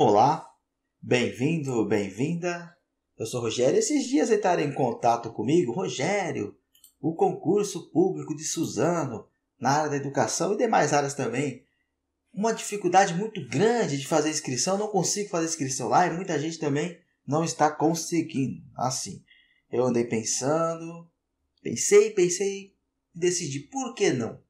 Olá, bem-vindo, bem-vinda. Eu sou Rogério. Esses dias entraram em contato comigo, Rogério, o concurso público de Suzano na área da educação e demais áreas também. Uma dificuldade muito grande de fazer inscrição, não consigo fazer inscrição lá e muita gente também não está conseguindo. Assim, eu andei pensando, pensei, pensei e decidi por que não?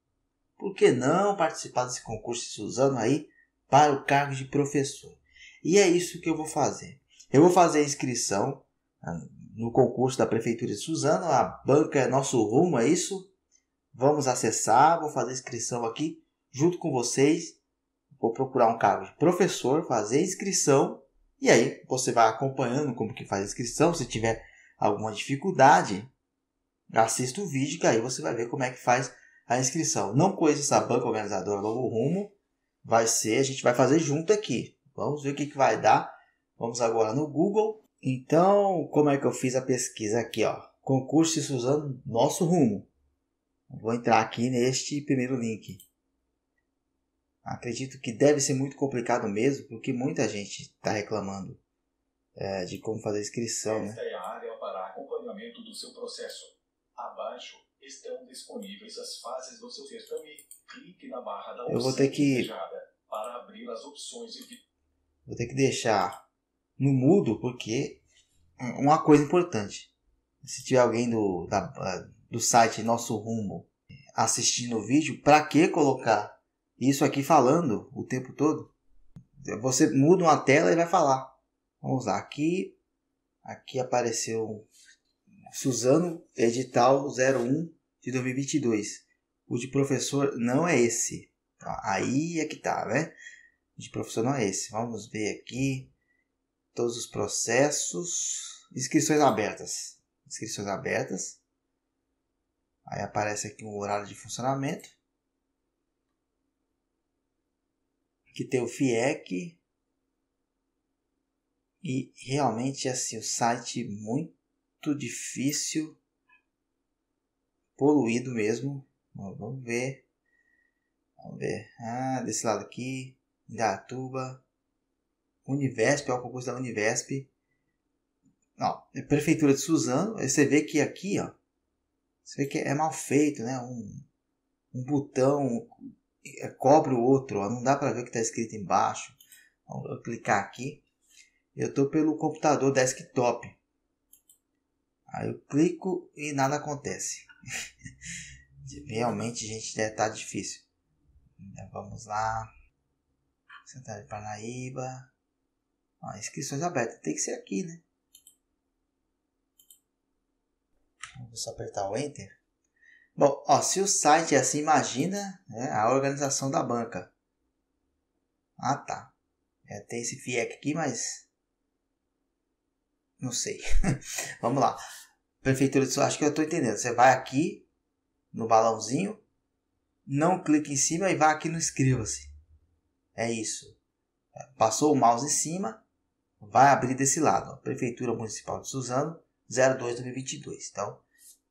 Por que não participar desse concurso de Suzano aí para o cargo de professor? E é isso que eu vou fazer. Eu vou fazer a inscrição ah, no concurso da Prefeitura de Suzano, a banca é nosso rumo, é isso? Vamos acessar, vou fazer a inscrição aqui junto com vocês. Vou procurar um cargo de professor, fazer a inscrição e aí você vai acompanhando como que faz a inscrição. Se tiver alguma dificuldade, assista o vídeo que aí você vai ver como é que faz a inscrição. Não conheço essa banca organizadora Novo Rumo, vai ser, a gente vai fazer junto aqui. Vamos ver o que, que vai dar. Vamos agora no Google. Então, como é que eu fiz a pesquisa aqui, ó? Concurso de Suzano, nosso rumo. Vou entrar aqui neste primeiro link. Acredito que deve ser muito complicado mesmo, porque muita gente está reclamando é, de como fazer a inscrição. Né? Esta né? é a área para acompanhamento do seu processo. Abaixo estão disponíveis as fases do seu certame. Clique na barra da Eu vou ter que para abrir as opções e Vou ter que deixar no mudo, porque é uma coisa importante. Se tiver alguém do, da, ah, do site Nosso Rumo assistindo o vídeo, para que colocar isso aqui falando o tempo todo? Você muda uma tela e vai falar. Vamos lá, aqui, aqui apareceu Suzano, edital 01 de 2022. O de professor não é esse. Aí é que tá, né? de profissional é esse. Vamos ver aqui todos os processos. Inscrições abertas. Inscrições abertas. Aí aparece aqui um horário de funcionamento. Aqui tem o FIEC. E realmente assim, o site é muito difícil. Poluído mesmo. Vamos ver. Vamos ver. Ah, desse lado aqui. Indaiatuba, Univesp, é o concurso da Univesp. Não, é Prefeitura de Suzano, você vê que aqui, ó, você vê que é mal feito, né? Um, um botão é, cobre o outro, ó, não dá para ver o que está escrito embaixo. Vou clicar aqui. Eu estou pelo computador desktop. Aí eu clico e nada acontece. Realmente, gente, está é, tá difícil. vamos lá. Central de Parnaíba. Ó, inscrições abertas. Tem que ser aqui, né? Vou só apertar o Enter. Bom, ó, se o site é assim, imagina né, a organização da banca. Ah, tá. É, tem esse FIEC aqui, mas... Não sei. Vamos lá. Prefeitura de São acho que eu estou entendendo. Você vai aqui no balãozinho, não clica em cima e vai aqui no inscreva-se. É isso. Passou o mouse em cima, vai abrir desse lado. Ó. Prefeitura Municipal de Suzano, 02-2022. Então,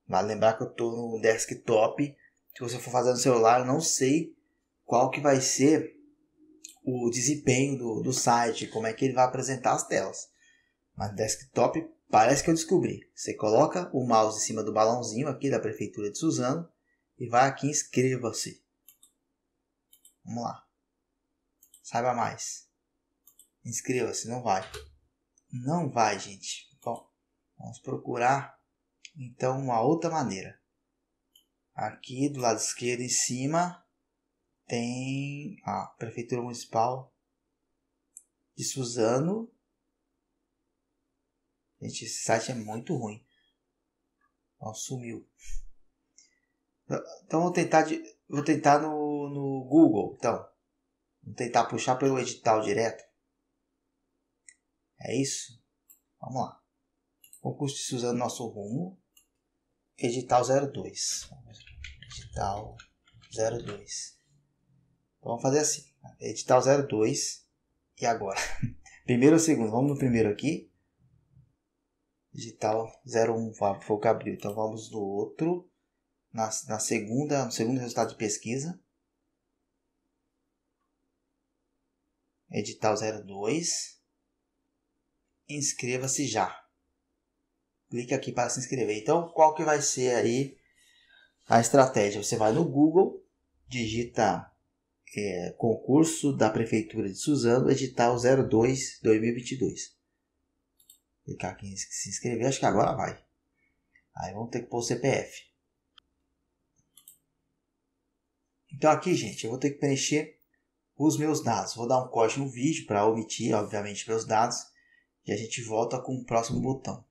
vale lembrar que eu estou no desktop. Se você for fazer no celular, eu não sei qual que vai ser o desempenho do, do site, como é que ele vai apresentar as telas. Mas desktop parece que eu descobri. Você coloca o mouse em cima do balãozinho aqui da Prefeitura de Suzano e vai aqui inscreva-se. Vamos lá. Saiba mais. Inscreva-se, não vai. Não vai, gente. Bom, vamos procurar então uma outra maneira. Aqui do lado esquerdo em cima tem a Prefeitura Municipal de Suzano. Gente, esse site é muito ruim. Ó, sumiu. Então vou tentar, de, vou tentar no, no Google. Então, tentar puxar pelo edital direto. É isso? Vamos lá. Concurso de Suzano Nosso Rumo. Edital 02. Edital 02. Então, vamos fazer assim. Edital 02. E agora? Primeiro ou segundo? Vamos no primeiro aqui. Edital 01 foi o que abriu. Então vamos no outro. Na, na segunda, no segundo resultado de pesquisa. edital 02. Inscreva-se já. Clique aqui para se inscrever. Então, qual que vai ser aí a estratégia? Você vai no Google, digita é, concurso da Prefeitura de Suzano, edital 02 2022. Clicar aqui em se inscrever, acho que agora vai. Aí vamos ter que pôr o CPF. Então aqui, gente, eu vou ter que preencher os meus dados. Vou dar um corte no vídeo para omitir, obviamente, meus dados e a gente volta com o próximo botão.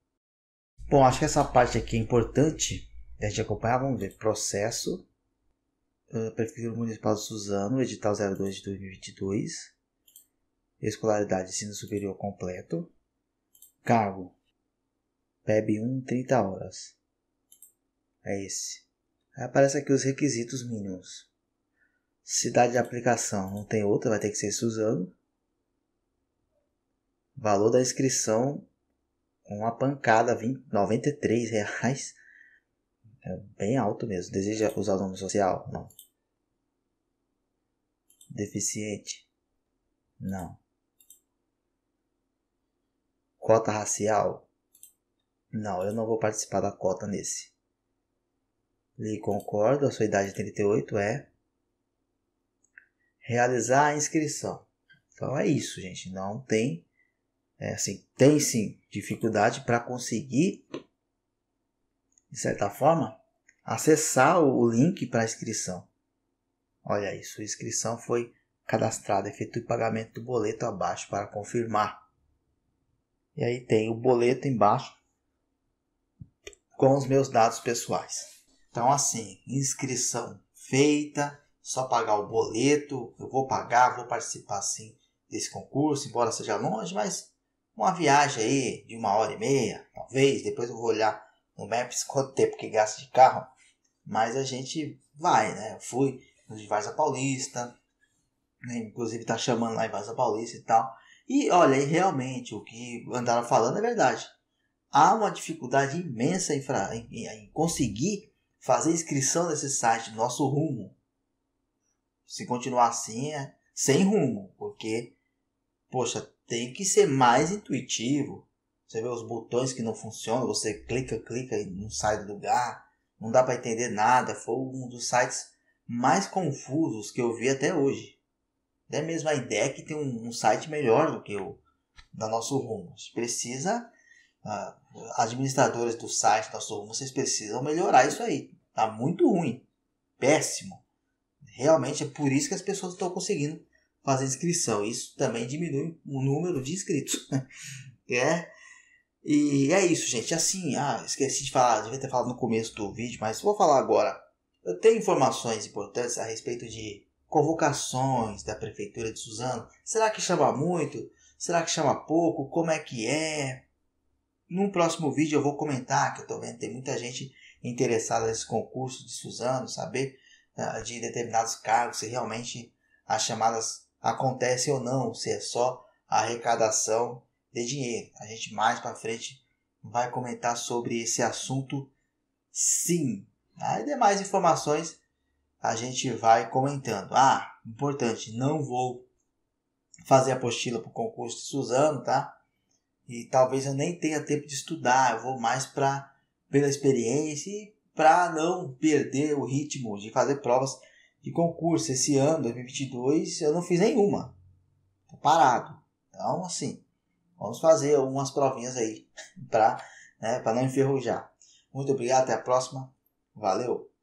Bom, acho que essa parte aqui é importante a gente acompanhar. Vamos ver, processo, ah, Prefeitura Municipal de Suzano, edital 02 de 2022, escolaridade ensino superior completo, cargo, PEB 1, 30 horas. É esse. Aí aparece aqui os requisitos mínimos. Cidade de aplicação não tem outra, vai ter que ser Suzano. Valor da inscrição, uma pancada, 20, 93 reais. É bem alto mesmo. Deseja usar o nome social? Não. Deficiente? Não. Cota racial? Não, eu não vou participar da cota nesse. Lhe concordo, a sua idade é 38, é realizar a inscrição. Então é isso, gente. Não tem, é, assim, tem sim dificuldade para conseguir, de certa forma, acessar o link para inscrição. Olha isso, inscrição foi cadastrada, efetue pagamento do boleto abaixo para confirmar. E aí tem o boleto embaixo com os meus dados pessoais. Então assim, inscrição feita, só pagar o boleto, eu vou pagar, vou participar sim desse concurso, embora seja longe, mas uma viagem aí de uma hora e meia, talvez, depois eu vou olhar no Maps quanto tempo que gasta de carro, mas a gente vai, né? Eu fui nos de Varza Paulista, né? inclusive tá chamando lá em Varza Paulista e tal. E olha, aí realmente o que andaram falando é verdade. Há uma dificuldade imensa em, em, em conseguir fazer inscrição nesse site, nosso rumo se continuar assim, é sem rumo, porque, poxa, tem que ser mais intuitivo. Você vê os botões que não funcionam, você clica, clica e não sai do lugar, não dá para entender nada. Foi um dos sites mais confusos que eu vi até hoje. Até mesmo a ideia que tem um, um site melhor do que o da Nosso Rumo. Você precisa, uh, administradores do site Nosso Rumo, vocês precisam melhorar isso aí. Tá muito ruim, péssimo. Realmente é por isso que as pessoas estão conseguindo fazer inscrição. Isso também diminui o número de inscritos. é. E é isso, gente. Assim, ah, esqueci de falar, devia ter falado no começo do vídeo, mas vou falar agora. Eu tenho informações importantes a respeito de convocações da prefeitura de Suzano. Será que chama muito? Será que chama pouco? Como é que é? No próximo vídeo eu vou comentar que eu tô vendo tem muita gente interessada nesse concurso de Suzano, saber né, de determinados cargos, se realmente as chamadas acontecem ou não, se é só arrecadação de dinheiro. A gente mais para frente vai comentar sobre esse assunto, sim. Aí demais informações a gente vai comentando. Ah, importante, não vou fazer apostila para o concurso de Suzano, tá? E talvez eu nem tenha tempo de estudar, eu vou mais para pela experiência e para não perder o ritmo de fazer provas de concurso. Esse ano, 2022, eu não fiz nenhuma. Tô parado. Então, assim, vamos fazer algumas provinhas aí para né, não enferrujar. Muito obrigado, até a próxima. Valeu!